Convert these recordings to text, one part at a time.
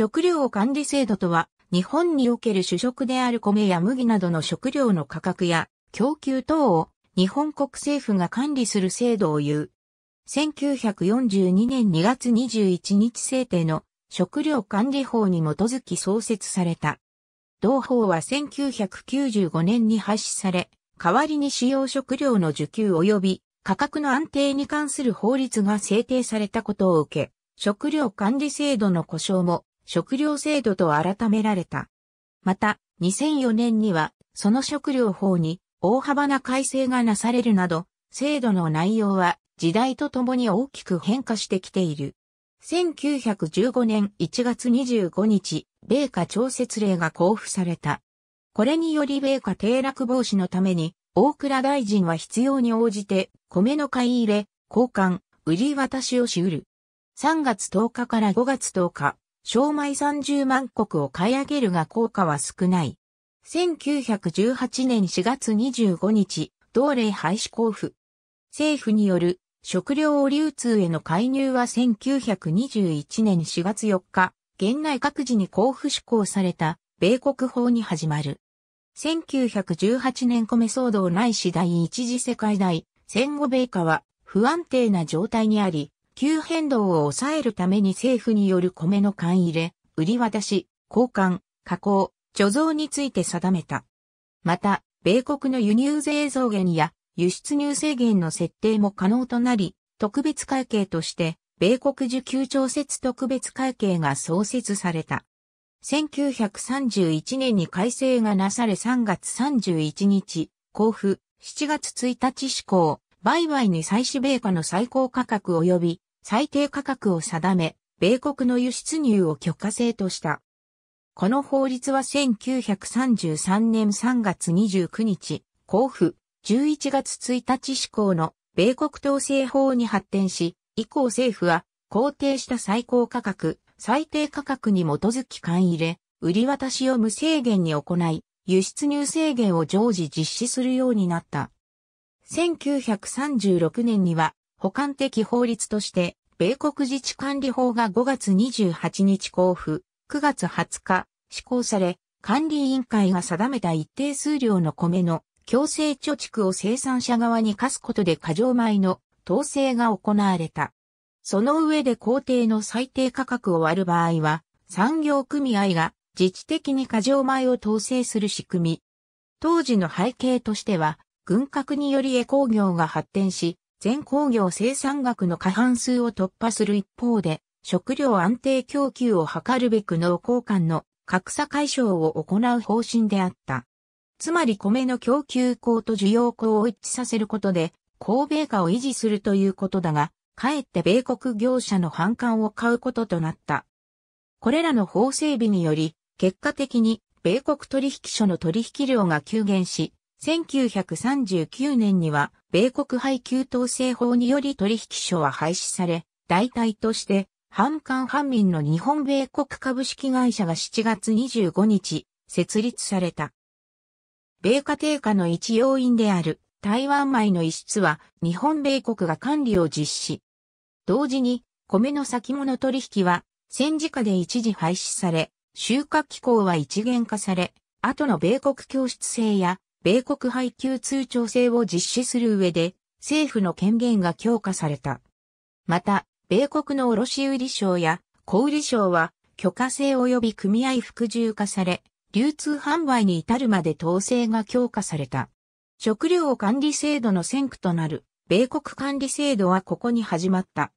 食料管理制度とは、日本における主食である米や麦などの食料の価格や供給等を日本国政府が管理する制度を言う。1942年2月21日制定の食料管理法に基づき創設された。同法は1995年に廃止され、代わりに使用食料の需給及び価格の安定に関する法律が制定されたことを受け、食料管理制度の故障も食料制度と改められた。また、2004年には、その食料法に大幅な改正がなされるなど、制度の内容は時代とともに大きく変化してきている。1915年1月25日、米価調節令が交付された。これにより米価低落防止のために、大倉大臣は必要に応じて、米の買い入れ、交換、売り渡しをしうる。3月10日から5月10日、商米30万国を買い上げるが効果は少ない。1918年4月25日、同例廃止交付。政府による食料流通への介入は1921年4月4日、現内各自に交付施行された米国法に始まる。1918年米騒動ないし第一次世界大戦後米価は不安定な状態にあり、急変動を抑えるために政府による米の缶入れ、売り渡し、交換、加工、貯蔵について定めた。また、米国の輸入税増減や輸出入制限の設定も可能となり、特別会計として、米国受給調節特別会計が創設された。1931年に改正がなされ3月31日、交付、7月1日施行、売買に最終米価の最高価格及び最低価格を定め、米国の輸出入を許可制とした。この法律は1933年3月29日、交付、11月1日施行の米国統制法に発展し、以降政府は肯定した最高価格、最低価格に基づき勘入れ、売り渡しを無制限に行い、輸出入制限を常時実施するようになった。1936年には、補完的法律として、米国自治管理法が5月28日交付、9月20日、施行され、管理委員会が定めた一定数量の米の強制貯蓄を生産者側に課すことで過剰米の統制が行われた。その上で工程の最低価格を割る場合は、産業組合が自治的に過剰米を統制する仕組み。当時の背景としては、軍拡によりエ工業が発展し、全工業生産額の過半数を突破する一方で、食料安定供給を図るべく農耕間の格差解消を行う方針であった。つまり米の供給口と需要口を一致させることで、高米化を維持するということだが、かえって米国業者の反感を買うこととなった。これらの法整備により、結果的に米国取引所の取引量が急減し、1939年には米国配給統制法により取引所は廃止され、代替として、反官反民の日本米国株式会社が7月25日、設立された。米価低下の一要因である台湾米の輸出は日本米国が管理を実施。同時に米の先物取引は戦時下で一時廃止され、収穫機構は一元化され、後の米国教室制や米国配給通帳制を実施する上で、政府の権限が強化された。また、米国の卸売商や小売商は許可制及び組合服従化され、流通販売に至るまで統制が強化された。食料管理制度の先駆となる米国管理制度はここに始まった。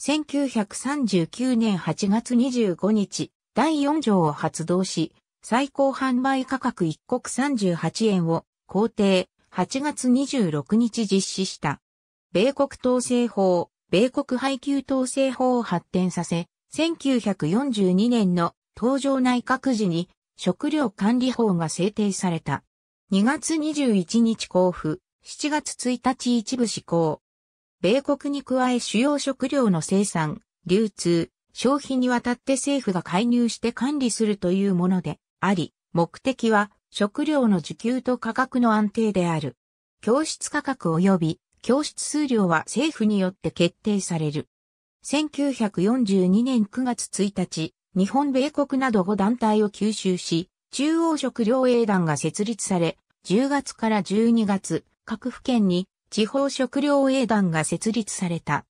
1939年8月25日、第4条を発動し、最高販売価格1国38円を公定8月26日実施した。米国統制法、米国配給統制法を発展させ、1942年の登場内閣時に食料管理法が制定された。2月21日交付、7月1日一部施行。米国に加え主要食料の生産、流通、消費にわたって政府が介入して管理するというもので、あり、目的は食料の需給と価格の安定である。教室価格及び教室数量は政府によって決定される。1942年9月1日、日本米国など5団体を吸収し、中央食料営団が設立され、10月から12月、各府県に地方食料営団が設立された。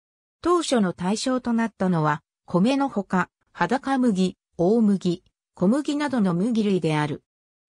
当初の対象となったのは、米のほか、裸麦、大麦、小麦などの麦類である。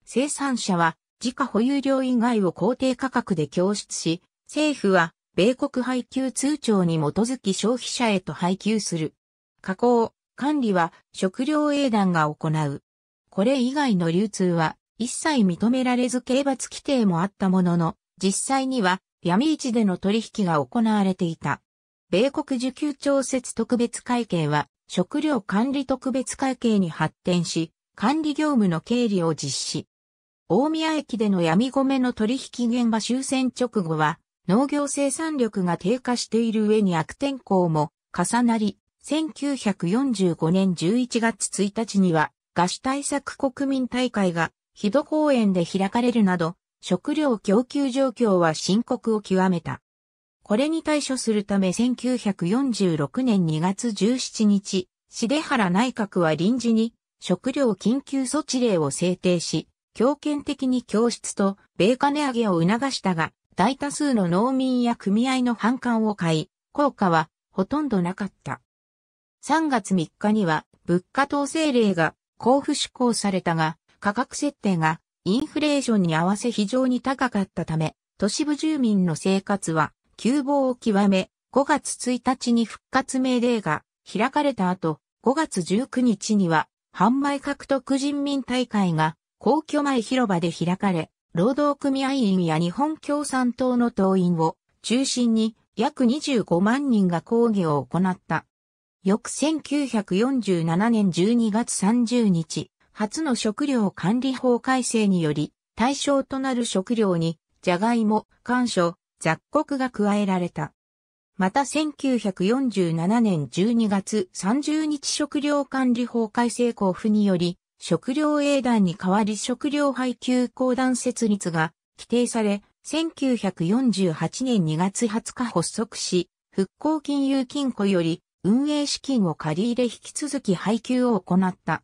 生産者は自家保有量以外を公定価格で供出し、政府は米国配給通帳に基づき消費者へと配給する。加工、管理は食料営団が行う。これ以外の流通は一切認められず刑罰規定もあったものの、実際には闇市での取引が行われていた。米国受給調節特別会計は食料管理特別会計に発展し、管理業務の経理を実施。大宮駅での闇米の取引現場終戦直後は、農業生産力が低下している上に悪天候も重なり、1945年11月1日には、菓子対策国民大会が、日戸公園で開かれるなど、食料供給状況は深刻を極めた。これに対処するため1946年2月17日、重原内閣は臨時に食料緊急措置令を制定し、強権的に教室と米金上げを促したが、大多数の農民や組合の反感を買い、効果はほとんどなかった。3月3日には物価統制令が交付施行されたが、価格設定がインフレーションに合わせ非常に高かったため、都市部住民の生活は窮乏を極め、5月1日に復活命令が開かれた後、5月19日には販売獲得人民大会が皇居前広場で開かれ、労働組合員や日本共産党の党員を中心に約25万人が抗議を行った。翌1947年12月30日、初の食料管理法改正により、対象となる食料に、じゃがいも、干渉、雑穀が加えられた。また1947年12月30日食料管理法改正交付により、食料営団に代わり食料配給公団設立が規定され、1948年2月20日発足し、復興金融金庫より運営資金を借り入れ引き続き配給を行った。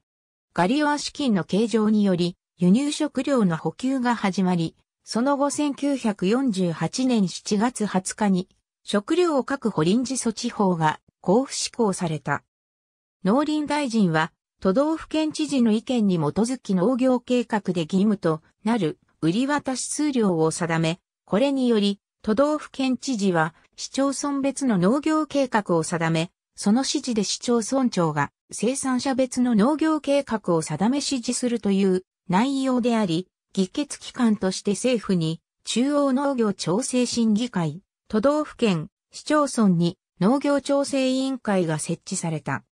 ガリオア資金の計上により輸入食料の補給が始まり、その後1948年7月20日に食料を確保臨時措置法が交付施行された。農林大臣は都道府県知事の意見に基づき農業計画で義務となる売り渡し数量を定め、これにより都道府県知事は市町村別の農業計画を定め、その指示で市町村長が生産者別の農業計画を定め指示するという内容であり、議決機関として政府に中央農業調整審議会、都道府県、市町村に農業調整委員会が設置された。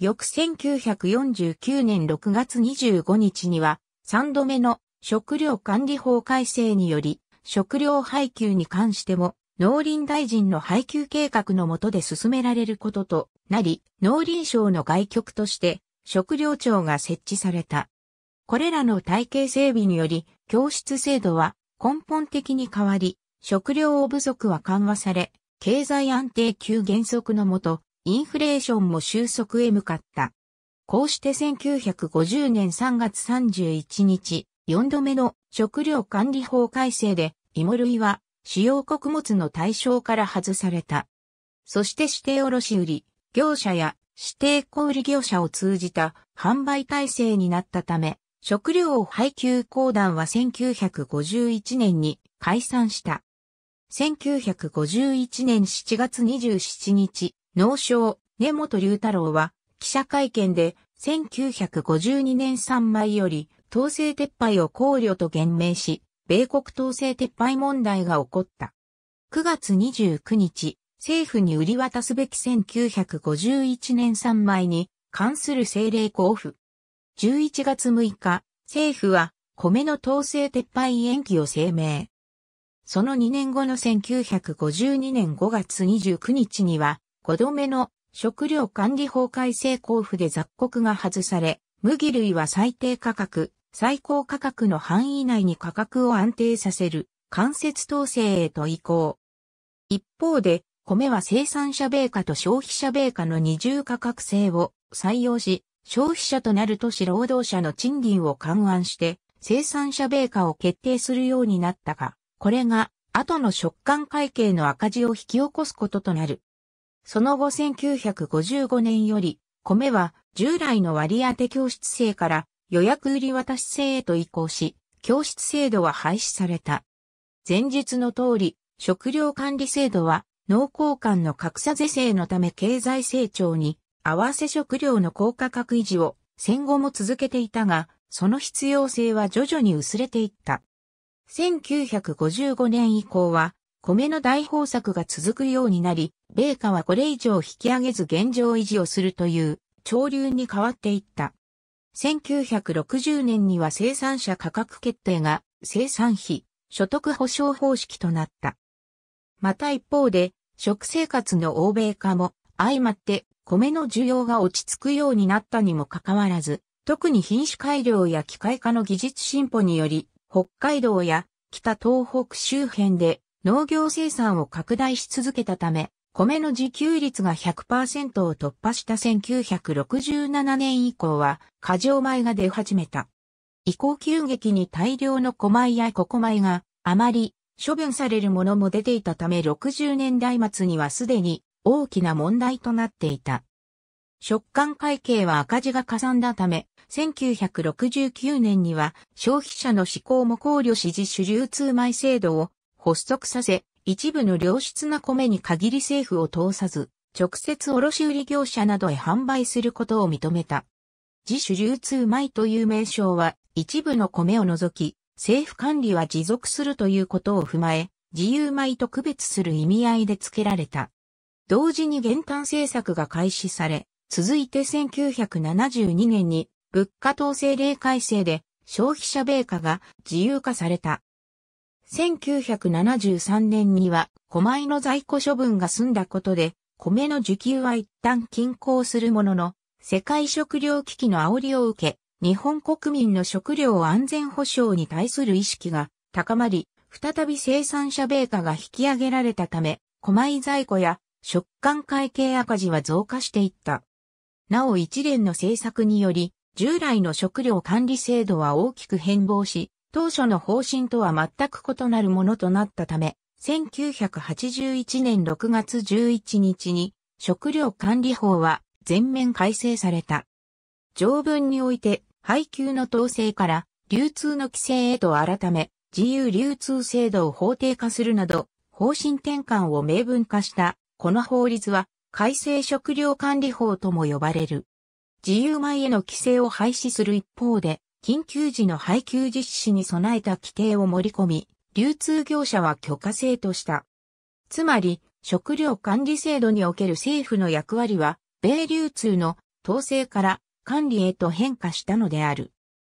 翌1949年6月25日には、3度目の食料管理法改正により、食料配給に関しても、農林大臣の配給計画の下で進められることとなり、農林省の外局として食料庁が設置された。これらの体系整備により、教室制度は根本的に変わり、食料不足は緩和され、経済安定級減速のもと、インフレーションも収束へ向かった。こうして1950年3月31日、4度目の食料管理法改正で、芋類は主要穀物の対象から外された。そして指定卸売業者や指定小売業者を通じた販売体制になったため、食料配給公団は1951年に解散した。1951年7月27日、農商、根本龍太郎は、記者会見で、1952年3枚より、統制撤廃を考慮と言明し、米国統制撤廃問題が起こった。9月29日、政府に売り渡すべき1951年3枚に関する政令交付。11月6日、政府は米の統制撤廃延期を声明。その2年後の1952年5月29日には、5度目の食料管理法改正交付で雑穀が外され、麦類は最低価格、最高価格の範囲内に価格を安定させる間接統制へと移行。一方で、米は生産者米価と消費者米価の二重価格制を採用し、消費者となる都市労働者の賃金を勘案して、生産者米価を決定するようになったが、これが後の食感会計の赤字を引き起こすこととなる。その後1955年より、米は従来の割当教室制から予約売り渡し制へと移行し、教室制度は廃止された。前述の通り、食料管理制度は農耕間の格差是正のため経済成長に合わせ食料の高価格維持を戦後も続けていたが、その必要性は徐々に薄れていった。1955年以降は、米の大豊作が続くようになり、米価はこれ以上引き上げず現状維持をするという潮流に変わっていった。1960年には生産者価格決定が生産費、所得保障方式となった。また一方で、食生活の欧米化も相まって米の需要が落ち着くようになったにもかかわらず、特に品種改良や機械化の技術進歩により、北海道や北東北周辺で農業生産を拡大し続けたため、米の自給率が100%を突破した1967年以降は、過剰米が出始めた。移行急激に大量の米やココ米があまり処分されるものも出ていたため60年代末にはすでに大きな問題となっていた。食感会計は赤字がかさんだため、1969年には消費者の思考も考慮し自主流通米制度を発足させ、一部の良質な米に限り政府を通さず、直接卸売業者などへ販売することを認めた。自主流通米という名称は、一部の米を除き、政府管理は持続するということを踏まえ、自由米と区別する意味合いで付けられた。同時に減反政策が開始され、続いて1972年に物価統制令改正で消費者米価が自由化された。1973年には米の在庫処分が済んだことで、米の需給は一旦均衡するものの、世界食糧危機の煽りを受け、日本国民の食料安全保障に対する意識が高まり、再び生産者米価が引き上げられたため、米在庫や食感会計赤字は増加していった。なお一連の政策により、従来の食料管理制度は大きく変貌し、当初の方針とは全く異なるものとなったため、1981年6月11日に食料管理法は全面改正された。条文において配給の統制から流通の規制へと改め、自由流通制度を法定化するなど、方針転換を明文化した、この法律は、改正食料管理法とも呼ばれる。自由米への規制を廃止する一方で、緊急時の配給実施に備えた規定を盛り込み、流通業者は許可制とした。つまり、食料管理制度における政府の役割は、米流通の統制から管理へと変化したのである。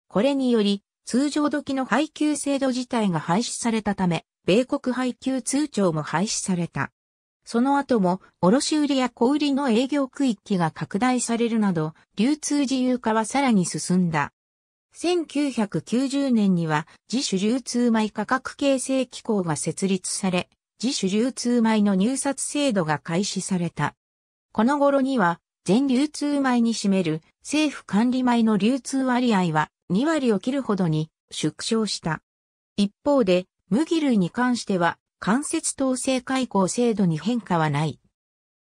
これにより、通常時の配給制度自体が廃止されたため、米国配給通帳も廃止された。その後も、卸売や小売の営業区域が拡大されるなど、流通自由化はさらに進んだ。1990年には、自主流通米価格形成機構が設立され、自主流通米の入札制度が開始された。この頃には、全流通米に占める政府管理米の流通割合は2割を切るほどに縮小した。一方で、麦類に関しては間接統制解雇制度に変化はない。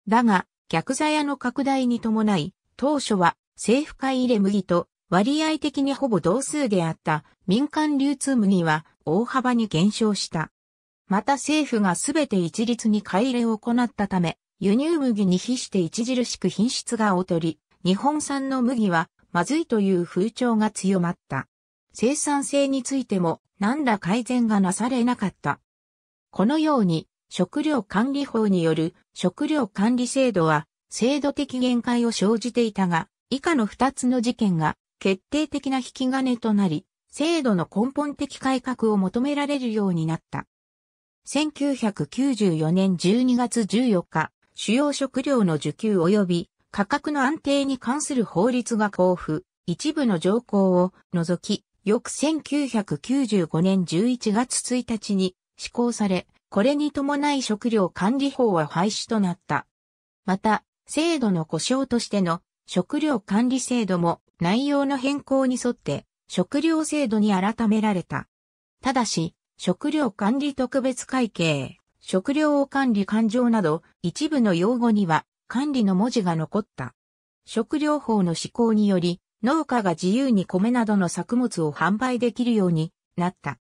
だが、逆座屋の拡大に伴い、当初は政府買い入れ麦と割合的にほぼ同数であった民間流通麦は大幅に減少した。また政府がすべて一律に買い入れを行ったため、輸入麦に比して著しく品質が劣り、日本産の麦はまずいという風潮が強まった。生産性についても何ら改善がなされなかった。このように、食料管理法による食料管理制度は制度的限界を生じていたが、以下の2つの事件が決定的な引き金となり、制度の根本的改革を求められるようになった。1994年12月14日、主要食料の受給及び価格の安定に関する法律が交付、一部の条項を除き、翌1995年11月1日に施行され、これに伴い食料管理法は廃止となった。また、制度の故障としての食料管理制度も内容の変更に沿って食料制度に改められた。ただし、食料管理特別会計、食料を管理勘定など一部の用語には管理の文字が残った。食料法の施行により農家が自由に米などの作物を販売できるようになった。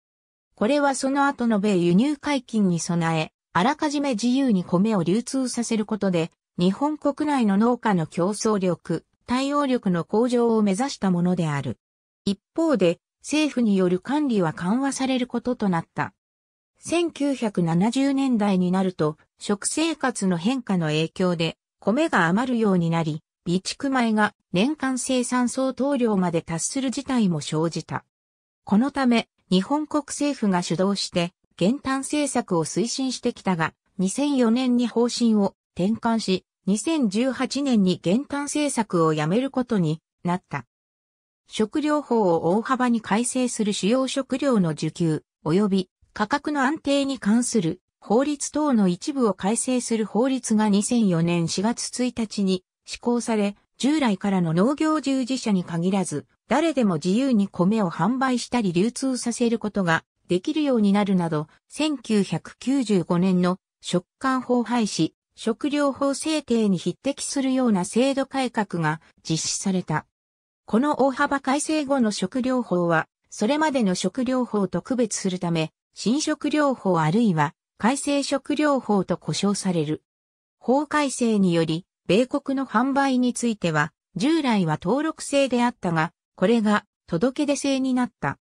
これはその後の米輸入解禁に備え、あらかじめ自由に米を流通させることで、日本国内の農家の競争力、対応力の向上を目指したものである。一方で、政府による管理は緩和されることとなった。1970年代になると、食生活の変化の影響で、米が余るようになり、備蓄米が年間生産相当量まで達する事態も生じた。このため、日本国政府が主導して、減反政策を推進してきたが、2004年に方針を転換し、2018年に減反政策をやめることになった。食料法を大幅に改正する主要食料の需給、及び価格の安定に関する法律等の一部を改正する法律が2004年4月1日に施行され、従来からの農業従事者に限らず、誰でも自由に米を販売したり流通させることができるようになるなど、1995年の食感法廃止、食料法制定に匹敵するような制度改革が実施された。この大幅改正後の食料法は、それまでの食料法と区別するため、新食料法あるいは改正食料法と呼称される。法改正により、米国の販売については、従来は登録制であったが、これが届け出制になった。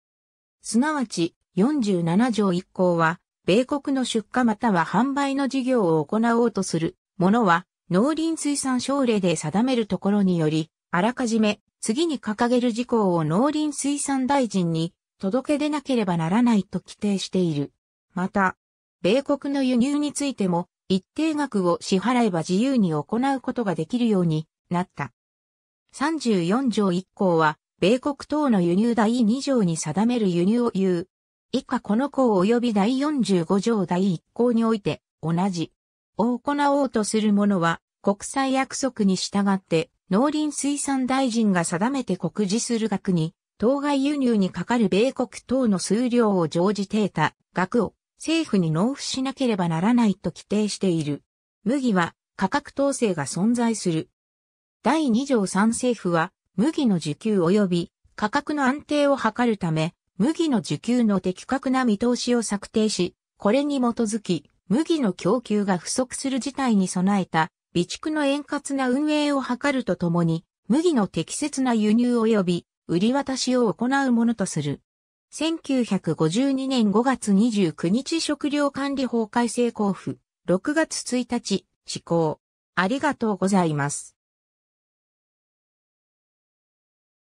すなわち、47条1項は、米国の出荷または販売の事業を行おうとするものは、農林水産省令で定めるところにより、あらかじめ、次に掲げる事項を農林水産大臣に届け出なければならないと規定している。また、米国の輸入についても、一定額を支払えば自由に行うことができるようになった。34条1項は、米国等の輸入第2条に定める輸入を言う。以下この項及び第45条第1項において、同じ。を行おうとする者は、国際約束に従って、農林水産大臣が定めて告示する額に、当該輸入にかかる米国等の数量を常時定た額を政府に納付しなければならないと規定している。麦は価格統制が存在する。第2条3政府は麦の需給及び価格の安定を図るため、麦の需給の的確な見通しを策定し、これに基づき、麦の供給が不足する事態に備えた、備蓄の円滑な運営を図るとともに、麦の適切な輸入及び売り渡しを行うものとする。1952年5月29日食料管理法改正交付、6月1日、施行。ありがとうございます。